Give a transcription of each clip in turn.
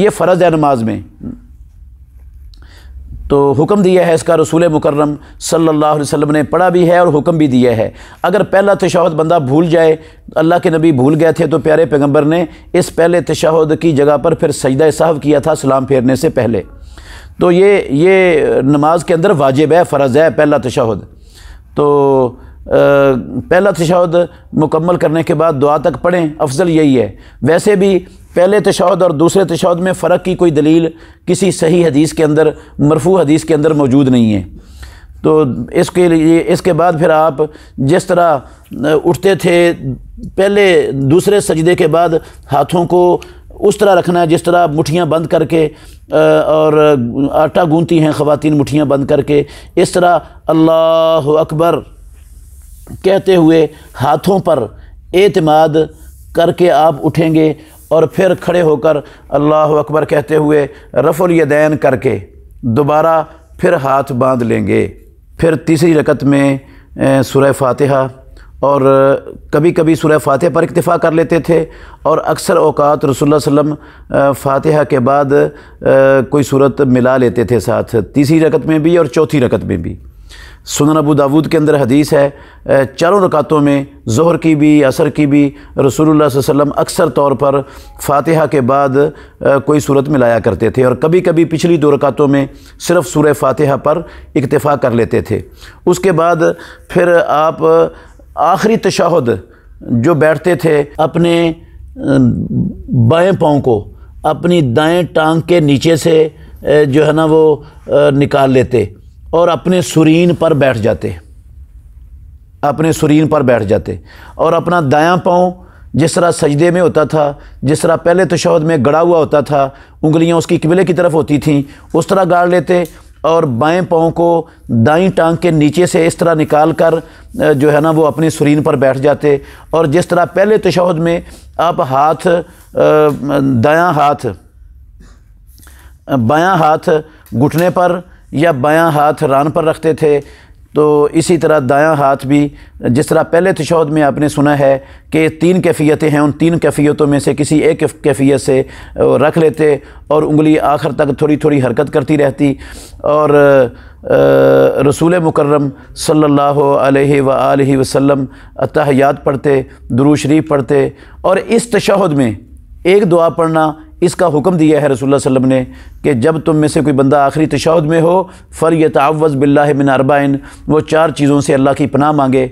ये फ़र्ज़ है नमाज में तो हुक्म दिया है इसका रसूल मुकर्रम सल्लल्लाहु अलैहि वसल्लम ने पढ़ा भी है और हुक्म भी दिया है अगर पहला तशहद बंदा भूल जाए अल्लाह के नबी भूल गए थे तो प्यारे पैगंबर ने इस पहले तशहद की जगह पर फिर सजदा साहब किया था सलाम फेरने से पहले तो ये ये नमाज के अंदर वाजिब है फ़र्ज़ है पहला तशहद तो आ, पहला तशहद मुकम्मल करने के बाद दुआ तक पढ़ें अफजल यही है वैसे भी पहले तशाद और दूसरे तशाद में फ़र्क की कोई दलील किसी सही हदीस के अंदर मरफू हदीस के अंदर मौजूद नहीं है तो इसके लिए इसके बाद फिर आप जिस तरह उठते थे पहले दूसरे सजदे के बाद हाथों को उस तरह रखना है जिस तरह मुठियाँ बंद करके और आटा गूंथती हैं ख़वान मुठियाँ बंद करके इस तरह अल्लाह अकबर कहते हुए हाथों पर एतमाद करके आप उठेंगे और फिर खड़े होकर अल्लाह अकबर कहते हुए रफ़ुलयदैन करके दोबारा फिर हाथ बांध लेंगे फिर तीसरी रकत में सुरह फातिहा और कभी कभी सुरह फातिहा पर इतफ़ा कर लेते थे और अक्सर अवकात रसोल्ला वसम फातिहा के बाद कोई सूरत मिला लेते थे साथ तीसरी रकत में भी और चौथी रकत में भी सुनन अबू दाऊद के अंदर हदीस है चारों रकातों में जहर की भी असर की भी रसूलुल्लाह वसल्लम अक्सर तौर पर फातिहा के बाद कोई सूरत में लाया करते थे और कभी कभी पिछली दो रकातों में सिर्फ सूर फातिहा पर इक्तफ़ा कर लेते थे उसके बाद फिर आप आखिरी तशाहद जो बैठते थे अपने बाएं पाँव को अपनी दाएं टांग के नीचे से जो है ना वो निकाल लेते और अपने सुरीन पर बैठ जाते अपने सुरीन पर बैठ जाते और अपना दायां पाँव जिस तरह सजदे में होता था जिस तरह पहले तशहद में गड़ा हुआ होता था उंगलियां उसकी किबले की तरफ होती थीं उस तरह गाड़ लेते और बाएं पाँव को दाई टांग के नीचे से इस तरह निकाल कर जो है ना वो अपनी सुरीन पर बैठ जाते और जिस तरह पहले तशहद में आप हाथ दायां हाथ बायां हाथ घुटने पर या बायां हाथ रान पर रखते थे तो इसी तरह दायां हाथ भी जिस तरह पहले तशद में आपने सुना है कि तीन कैफियतें हैं उन तीन कैफियतों में से किसी एक कैफियत से रख लेते और उंगली आखिर तक थोड़ी थोड़ी हरकत करती रहती और रसूल मुकर्रम सल्लल्लाहु अलैहि व आलिहि वसल्लम अतहयात पढ़ते दुरू शरीफ पढ़ते और इस तशहद में एक दुआ पढ़ना इसका हुक्म दिया है रसूल वसम ने कि जब तुम में से कोई बंदा आखिरी तशाद में हो फ़र तावज़ बिल्ला मिन अरबाइन वो चार चीज़ों से अल्लाह की पनाह मांगे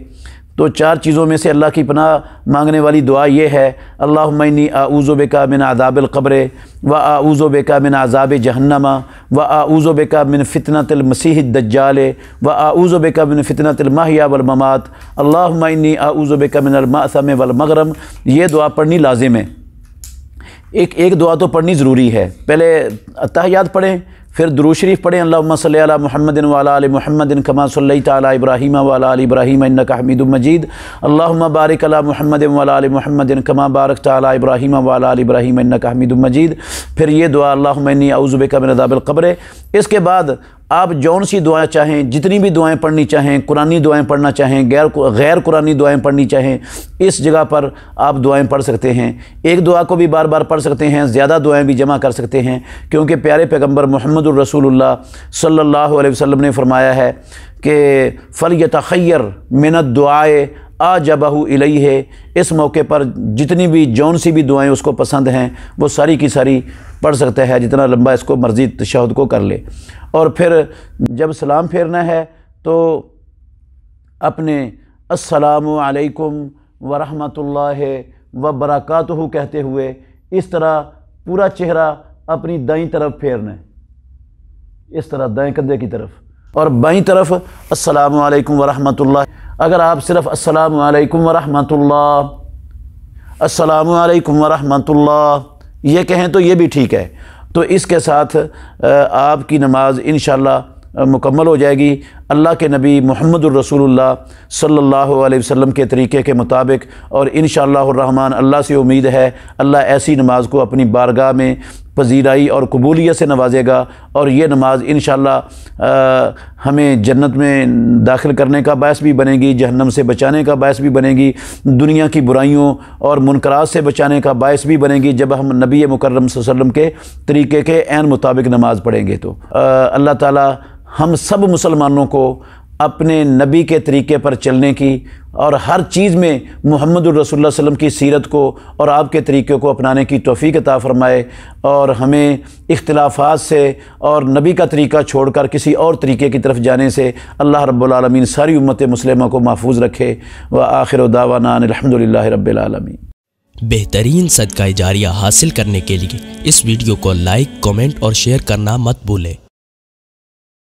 तो चार चीज़ों में से अल्लाह की पनाह मांगने वाली दुआ ये है अल्लाह मैनी आऊज़ो बेका मिन आदाबलक़ब्र व आऊज़ो बेका मिन आज़ाब जहन्नमा व आऊज़ो बेका मिन फ़ितनातमसीह दज्जाल व आऊज़ो बेका मिन फ़ितनातमाहिया वलमात अल्लाह मैनी आऊज़ो बेका मिन अलमासम वलमगरम ये दुआ पढ़नी लाजिम है एक एक दुआ तो पढ़नी ज़रूरी है पहले अतहयात पढ़ें फिर दुरू शरीफ पढ़ें अल्लाह सल महमदिन वाल महमदिन कमा सल्ली ताली इब्राहिम वाला इब्राहिम हमीद मजीद अल्लाह बारिक अला महमद वाल महमदिन कमा बारक ताली इब्राहिम वाला इब्राहिम हमीद मजीद फिर ये दुआ अल्लाह मनी अउज़ुबिका मिन अदाबलकब्र इसके बाद आप जौन सी दुआएं चाहें जितनी भी दुआएं पढ़नी चाहें कुरानी दुआएं पढ़ना चाहें गैर गैर कुरानी दुआएं पढ़नी चाहें इस जगह पर आप दुआएं पढ़ सकते हैं एक दुआ को भी बार बार पढ़ सकते हैं ज़्यादा दुआएं भी जमा कर सकते हैं क्योंकि प्यारे पैगम्बर मोहम्मद रसूलुल्लाह सल्लल्लाहु अलैहि वसल्लम ने फरमाया है कि फ़ल यतखैर मिनत दुआए आ जबाहू इलई है इस मौके पर जितनी भी जौन सी भी दुआएं उसको पसंद हैं वो सारी की सारी पढ़ सकता है जितना लंबा इसको मर्ज़ी तशहद को कर ले और फिर जब सलाम फेरना है तो अपने असलकम वरहमतुल्लाह व कहते हुए इस तरह पूरा चेहरा अपनी दाई तरफ फेरना है इस तरह दाएँ कंधे की तरफ और बाई तरफ असलकम वरहमतुल्लाह अगर आप सिर्फ असलकम वरहमतुल्लाह असलकम वरहमतुल्लाह ये कहें तो ये भी ठीक है तो इसके साथ आपकी नमाज इन मुकम्मल हो जाएगी अल्लाह के नबी मोहम्मद रसूलुल्लाह सल्लल्लाहु अलैहि वसल्लम के तरीके के मुताबिक और इन रहमान अल्लाह से उम्मीद है अल्लाह ऐसी नमाज को अपनी बारगाह में पजीराई और कबूलियत से नवाजेगा और ये नमाज इन हमें जन्नत में दाखिल करने का बायस भी बनेगी जहन्नम से बचाने का बायस भी बनेगी दुनिया की बुराइयों और मुनकराज से बचाने का बायस भी बनेगी जब हम नबी मुकर्रम वसम के तरीके के एन मुताबिक नमाज़ पढ़ेंगे तो अल्लाह ताला हम सब मुसलमानों को अपने नबी के तरीके पर चलने की और हर चीज़ में मोहम्मद रसोल्ला की सीरत को और आपके तरीके को अपनाने की तोफ़ी अता फ़रमाए और हमें इख्लाफा से और नबी का तरीका छोड़ कर किसी और तरीके की तरफ जाने से अल्लाह रब्लमी सारी उम्मत मुसलमों को महफूज रखे व आखिर दावाना अलहमदिल्ला रबालमीन बेहतरीन सदका जारिया हासिल करने के लिए इस वीडियो को लाइक कमेंट और शेयर करना मत भूलें